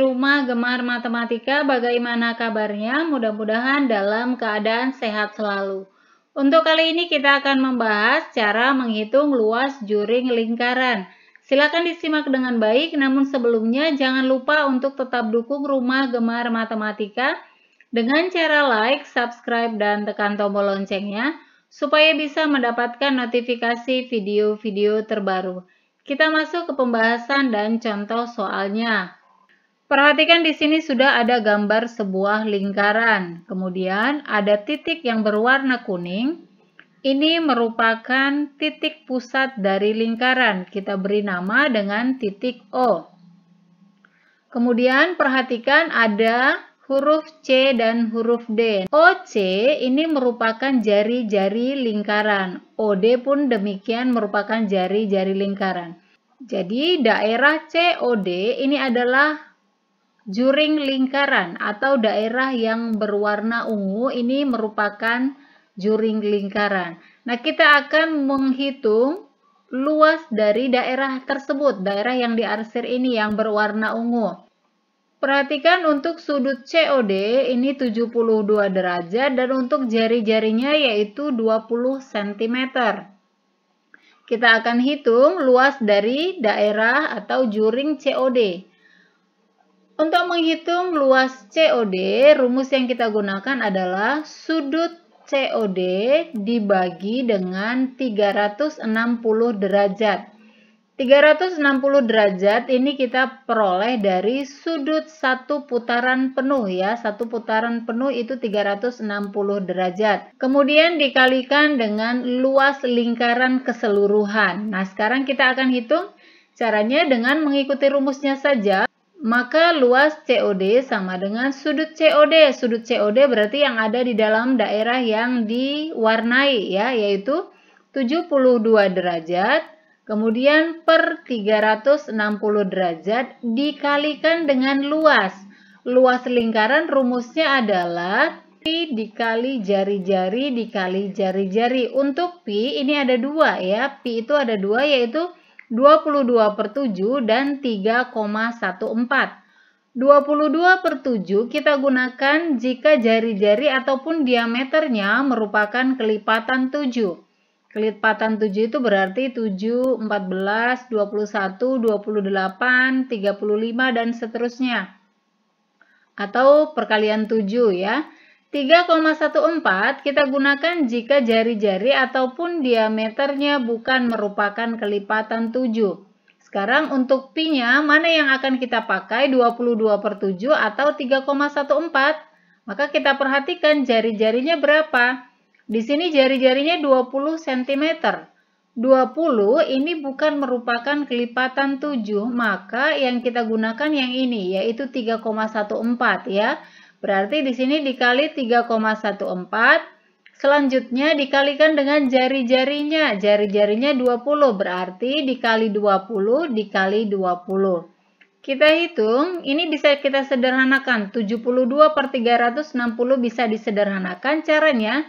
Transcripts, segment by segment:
rumah gemar matematika, bagaimana kabarnya? Mudah-mudahan dalam keadaan sehat selalu. Untuk kali ini kita akan membahas cara menghitung luas juring lingkaran. Silakan disimak dengan baik, namun sebelumnya jangan lupa untuk tetap dukung rumah gemar matematika dengan cara like, subscribe, dan tekan tombol loncengnya supaya bisa mendapatkan notifikasi video-video terbaru. Kita masuk ke pembahasan dan contoh soalnya. Perhatikan di sini sudah ada gambar sebuah lingkaran. Kemudian ada titik yang berwarna kuning. Ini merupakan titik pusat dari lingkaran. Kita beri nama dengan titik O. Kemudian perhatikan ada huruf C dan huruf D. OC ini merupakan jari-jari lingkaran. OD pun demikian merupakan jari-jari lingkaran. Jadi daerah COD ini adalah Juring lingkaran atau daerah yang berwarna ungu ini merupakan juring lingkaran. Nah, kita akan menghitung luas dari daerah tersebut, daerah yang diarsir ini yang berwarna ungu. Perhatikan untuk sudut COD ini 72 derajat dan untuk jari-jarinya yaitu 20 cm. Kita akan hitung luas dari daerah atau juring COD. Untuk menghitung luas COD, rumus yang kita gunakan adalah sudut COD dibagi dengan 360 derajat. 360 derajat ini kita peroleh dari sudut satu putaran penuh ya. Satu putaran penuh itu 360 derajat. Kemudian dikalikan dengan luas lingkaran keseluruhan. Nah, sekarang kita akan hitung caranya dengan mengikuti rumusnya saja maka luas COD sama dengan sudut COD. Sudut COD berarti yang ada di dalam daerah yang diwarnai ya, yaitu 72 derajat, kemudian per 360 derajat dikalikan dengan luas. Luas lingkaran rumusnya adalah pi dikali jari-jari dikali jari-jari. Untuk pi ini ada dua ya, pi itu ada dua yaitu 22 per 7 dan 3,14. 22 per 7 kita gunakan jika jari-jari ataupun diameternya merupakan kelipatan 7. Kelipatan 7 itu berarti 7, 14, 21, 28, 35, dan seterusnya. Atau perkalian 7 ya. 3,14 kita gunakan jika jari-jari ataupun diameternya bukan merupakan kelipatan 7. Sekarang untuk pi-nya mana yang akan kita pakai 22 per 7 atau 3,14? Maka kita perhatikan jari-jarinya berapa. Di sini jari-jarinya 20 cm. 20 ini bukan merupakan kelipatan 7, maka yang kita gunakan yang ini yaitu 3,14 ya. Berarti di sini dikali 3,14, selanjutnya dikalikan dengan jari-jarinya. Jari-jarinya 20, berarti dikali 20 dikali 20. Kita hitung, ini bisa kita sederhanakan. 72 per 360 bisa disederhanakan. Caranya,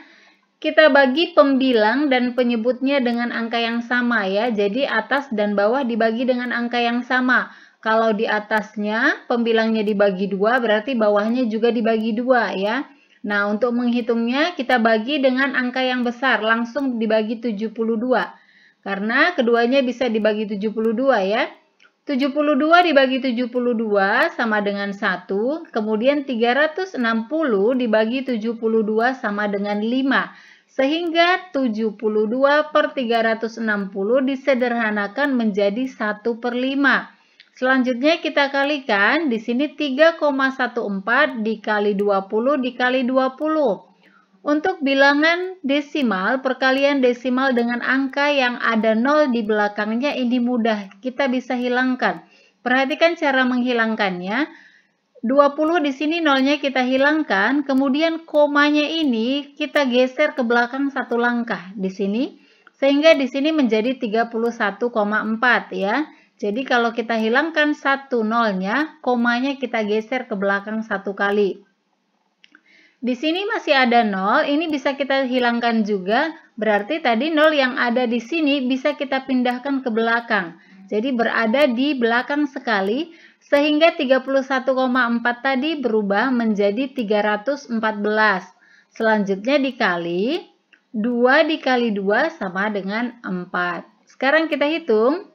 kita bagi pembilang dan penyebutnya dengan angka yang sama ya. Jadi atas dan bawah dibagi dengan angka yang sama. Kalau di atasnya pembilangnya dibagi dua berarti bawahnya juga dibagi dua ya. Nah untuk menghitungnya kita bagi dengan angka yang besar langsung dibagi 72. Karena keduanya bisa dibagi 72 ya. 72 dibagi 72 sama dengan 1, kemudian 360 dibagi 72 sama dengan 5, sehingga 72 per 360 disederhanakan menjadi 1 per 5. Selanjutnya kita kalikan, di sini 3,14 dikali 20 dikali 20. Untuk bilangan desimal, perkalian desimal dengan angka yang ada 0 di belakangnya ini mudah, kita bisa hilangkan. Perhatikan cara menghilangkannya. 20 di sini nolnya kita hilangkan, kemudian komanya ini kita geser ke belakang satu langkah di sini, sehingga di sini menjadi 31,4 ya. Jadi kalau kita hilangkan satu nolnya, komanya kita geser ke belakang satu kali. Di sini masih ada nol, ini bisa kita hilangkan juga, berarti tadi nol yang ada di sini bisa kita pindahkan ke belakang. Jadi berada di belakang sekali, sehingga 31,4 tadi berubah menjadi 314. Selanjutnya dikali, 2 dikali 2 sama dengan 4. Sekarang kita hitung.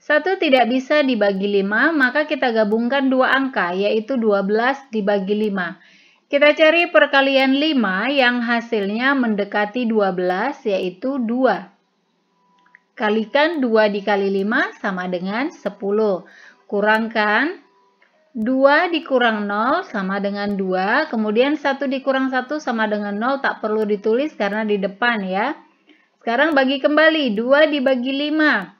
1 tidak bisa dibagi 5, maka kita gabungkan dua angka, yaitu 12 dibagi 5. Kita cari perkalian 5 yang hasilnya mendekati 12, yaitu 2. Kalikan 2 dikali 5 sama dengan 10. Kurangkan 2 dikurang 0 sama dengan 2, kemudian 1 dikurang 1 sama dengan 0, tak perlu ditulis karena di depan ya. Sekarang bagi kembali, 2 dibagi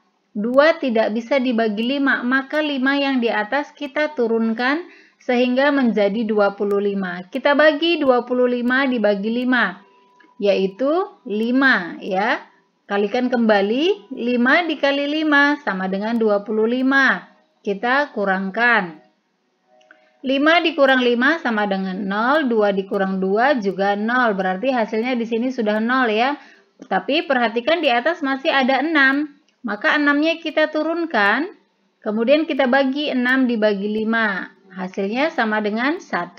5. 2 tidak bisa dibagi 5, maka 5 yang di atas kita turunkan sehingga menjadi 25. Kita bagi 25 dibagi 5, yaitu 5 ya. Kalikan kembali 5 dikali 5 sama dengan 25. Kita kurangkan. 5 dikurang 5 sama dengan 0, 2 dikurang 2 juga 0. Berarti hasilnya di sini sudah 0 ya. Tapi perhatikan di atas masih ada 6. Maka 6-nya kita turunkan, kemudian kita bagi 6 dibagi 5. Hasilnya sama dengan 1.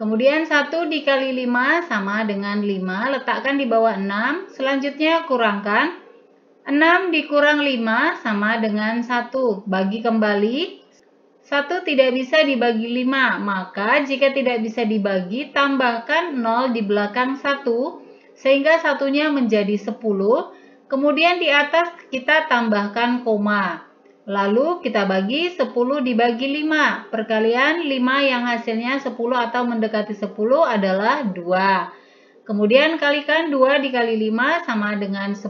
Kemudian 1 dikali 5 sama dengan 5, letakkan di bawah 6. Selanjutnya kurangkan. 6 dikurang 5 sama dengan 1. Bagi kembali. 1 tidak bisa dibagi 5, maka jika tidak bisa dibagi, tambahkan 0 di belakang 1, sehingga satunya menjadi 10. 10. Kemudian di atas kita tambahkan koma. Lalu kita bagi 10 dibagi 5. Perkalian 5 yang hasilnya 10 atau mendekati 10 adalah 2. Kemudian kalikan 2 dikali 5 sama dengan 10.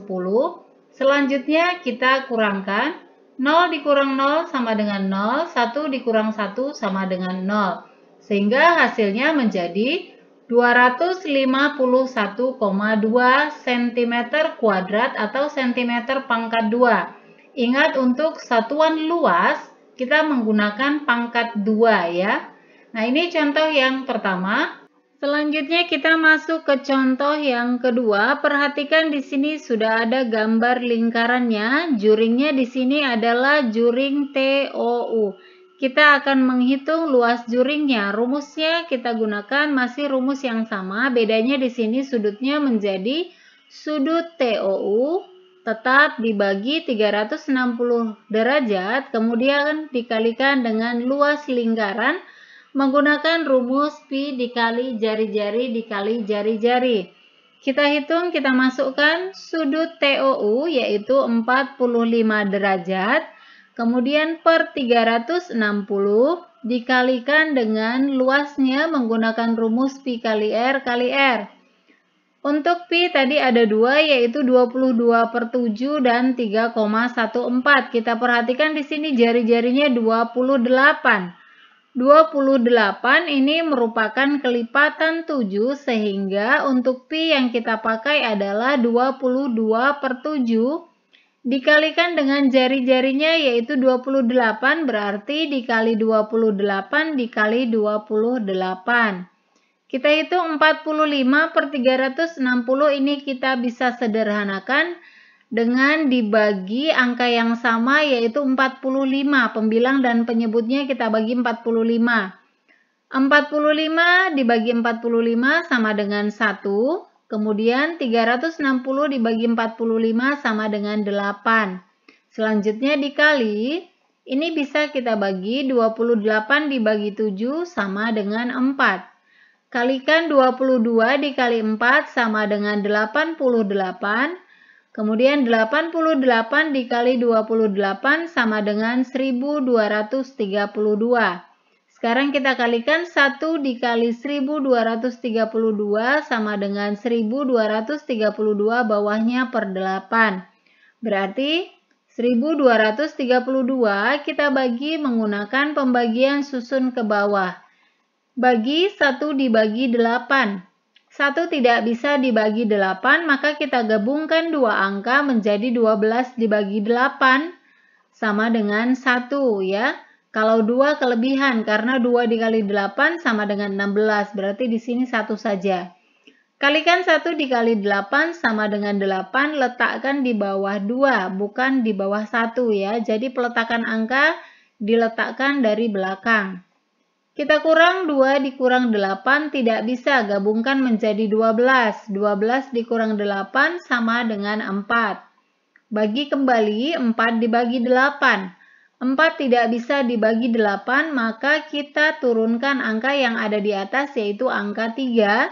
Selanjutnya kita kurangkan. 0 dikurang 0 sama dengan 0. 1 dikurang 1 sama dengan 0. Sehingga hasilnya menjadi 251,2 cm kuadrat atau cm pangkat 2. Ingat untuk satuan luas kita menggunakan pangkat 2 ya. Nah ini contoh yang pertama. Selanjutnya kita masuk ke contoh yang kedua. Perhatikan di sini sudah ada gambar lingkarannya. Juringnya di sini adalah juring TOU. Kita akan menghitung luas juringnya. Rumusnya kita gunakan masih rumus yang sama, bedanya di sini sudutnya menjadi sudut TOU tetap dibagi 360 derajat, kemudian dikalikan dengan luas lingkaran menggunakan rumus pi dikali jari-jari dikali jari-jari. Kita hitung, kita masukkan sudut TOU yaitu 45 derajat. Kemudian per 360 dikalikan dengan luasnya menggunakan rumus pi kali R kali R. Untuk pi tadi ada dua yaitu 22 per 7 dan 3,14. Kita perhatikan di sini jari-jarinya 28. 28 ini merupakan kelipatan 7 sehingga untuk Pi yang kita pakai adalah 22 per 7 Dikalikan dengan jari-jarinya yaitu 28 berarti dikali 28 dikali 28. Kita hitung 45 per 360 ini kita bisa sederhanakan dengan dibagi angka yang sama yaitu 45. Pembilang dan penyebutnya kita bagi 45. 45 dibagi 45 sama dengan 1. Kemudian 360 dibagi 45 sama dengan 8. Selanjutnya dikali, ini bisa kita bagi 28 dibagi 7 sama dengan 4. Kalikan 22 dikali 4 sama dengan 88. Kemudian 88 dikali 28 sama dengan 1232. Sekarang kita kalikan 1 dikali 1232 sama dengan 1232 bawahnya per 8. Berarti 1232 kita bagi menggunakan pembagian susun ke bawah. Bagi 1 dibagi 8. 1 tidak bisa dibagi 8, maka kita gabungkan dua angka menjadi 12 dibagi 8 sama dengan 1 ya. Kalau 2 kelebihan karena 2 dikali 8 sama dengan 16, berarti di sini 1 saja. Kalikan 1 dikali 8 sama dengan 8, letakkan di bawah 2, bukan di bawah 1 ya. Jadi peletakan angka diletakkan dari belakang. Kita kurang 2 dikurang 8 tidak bisa gabungkan menjadi 12. 12 dikurang 8 sama dengan 4. Bagi kembali 4 dibagi 8. 8. 4 tidak bisa dibagi 8, maka kita turunkan angka yang ada di atas yaitu angka 3,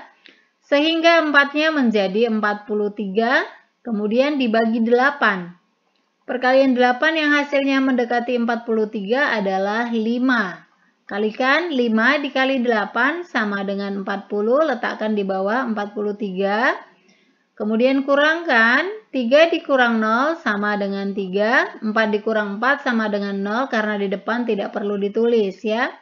sehingga 4-nya menjadi 43, kemudian dibagi 8. Perkalian 8 yang hasilnya mendekati 43 adalah 5. Kalikan 5 dikali 8 sama dengan 40, letakkan di bawah 43. Kemudian kurangkan 3 dikurang 0 sama dengan 3, 4 dikurang 4 sama dengan 0 karena di depan tidak perlu ditulis ya.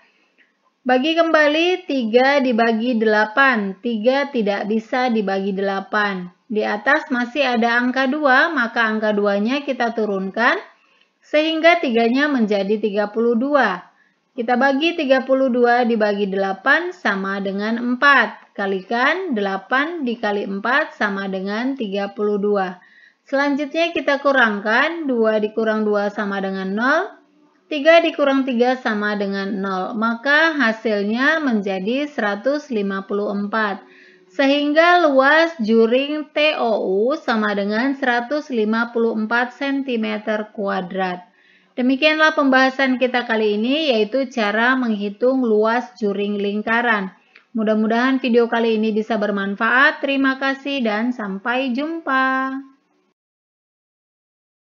Bagi kembali 3 dibagi 8, 3 tidak bisa dibagi 8. Di atas masih ada angka 2, maka angka 2-nya kita turunkan sehingga 3-nya menjadi 32. Kita bagi 32 dibagi 8 sama dengan 4. Kalikan 8 dikali 4 sama dengan 32. Selanjutnya kita kurangkan 2 dikurang 2 sama dengan 0. 3 dikurang 3 sama dengan 0. Maka hasilnya menjadi 154. Sehingga luas juring TOU sama dengan 154 cm kuadrat. Demikianlah pembahasan kita kali ini yaitu cara menghitung luas juring lingkaran. Mudah-mudahan video kali ini bisa bermanfaat. Terima kasih dan sampai jumpa.